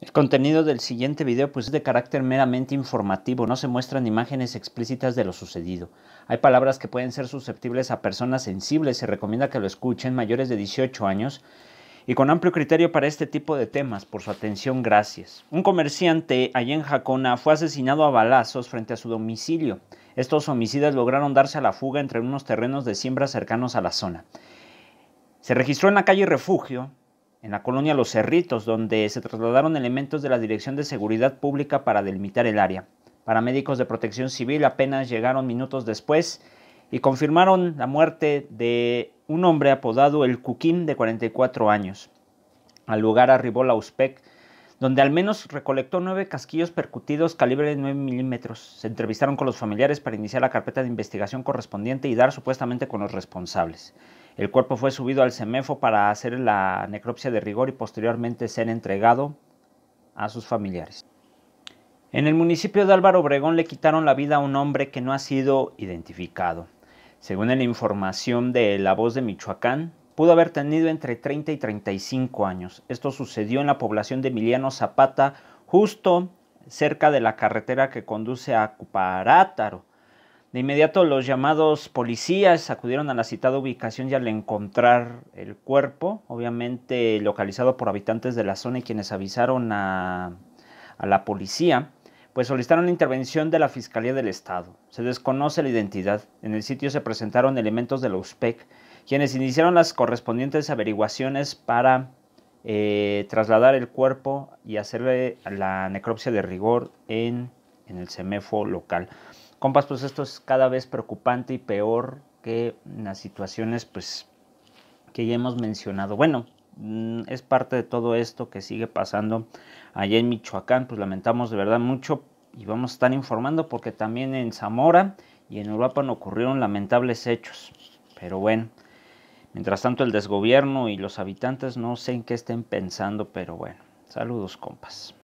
El contenido del siguiente video pues, es de carácter meramente informativo, no se muestran imágenes explícitas de lo sucedido. Hay palabras que pueden ser susceptibles a personas sensibles, se recomienda que lo escuchen mayores de 18 años y con amplio criterio para este tipo de temas. Por su atención, gracias. Un comerciante allí en Jacona fue asesinado a balazos frente a su domicilio. Estos homicidas lograron darse a la fuga entre unos terrenos de siembra cercanos a la zona. Se registró en la calle Refugio, en la colonia Los Cerritos, donde se trasladaron elementos de la Dirección de Seguridad Pública para delimitar el área. Paramédicos de protección civil apenas llegaron minutos después y confirmaron la muerte de un hombre apodado el Cuquín de 44 años. Al lugar arribó la USPEC, donde al menos recolectó nueve casquillos percutidos calibre de 9 milímetros. Se entrevistaron con los familiares para iniciar la carpeta de investigación correspondiente y dar supuestamente con los responsables. El cuerpo fue subido al CEMEFO para hacer la necropsia de rigor y posteriormente ser entregado a sus familiares. En el municipio de Álvaro Obregón le quitaron la vida a un hombre que no ha sido identificado. Según la información de La Voz de Michoacán, pudo haber tenido entre 30 y 35 años. Esto sucedió en la población de Emiliano Zapata, justo cerca de la carretera que conduce a Cuparátaro. De inmediato los llamados policías acudieron a la citada ubicación y al encontrar el cuerpo, obviamente localizado por habitantes de la zona y quienes avisaron a, la policía, pues solicitaron la intervención de la Fiscalía del Estado. Se desconoce la identidad. En el sitio se presentaron elementos de la USPEC, quienes iniciaron las correspondientes averiguaciones para eh, trasladar el cuerpo y hacerle la necropsia de rigor en, en el CEMEFO local. Compas, pues esto es cada vez preocupante y peor que las situaciones pues que ya hemos mencionado. Bueno, mm, es parte de todo esto que sigue pasando allá en Michoacán, pues lamentamos de verdad mucho y vamos a estar informando porque también en Zamora y en Uruapan ocurrieron lamentables hechos. Pero bueno, mientras tanto el desgobierno y los habitantes no sé en qué estén pensando, pero bueno, saludos compas.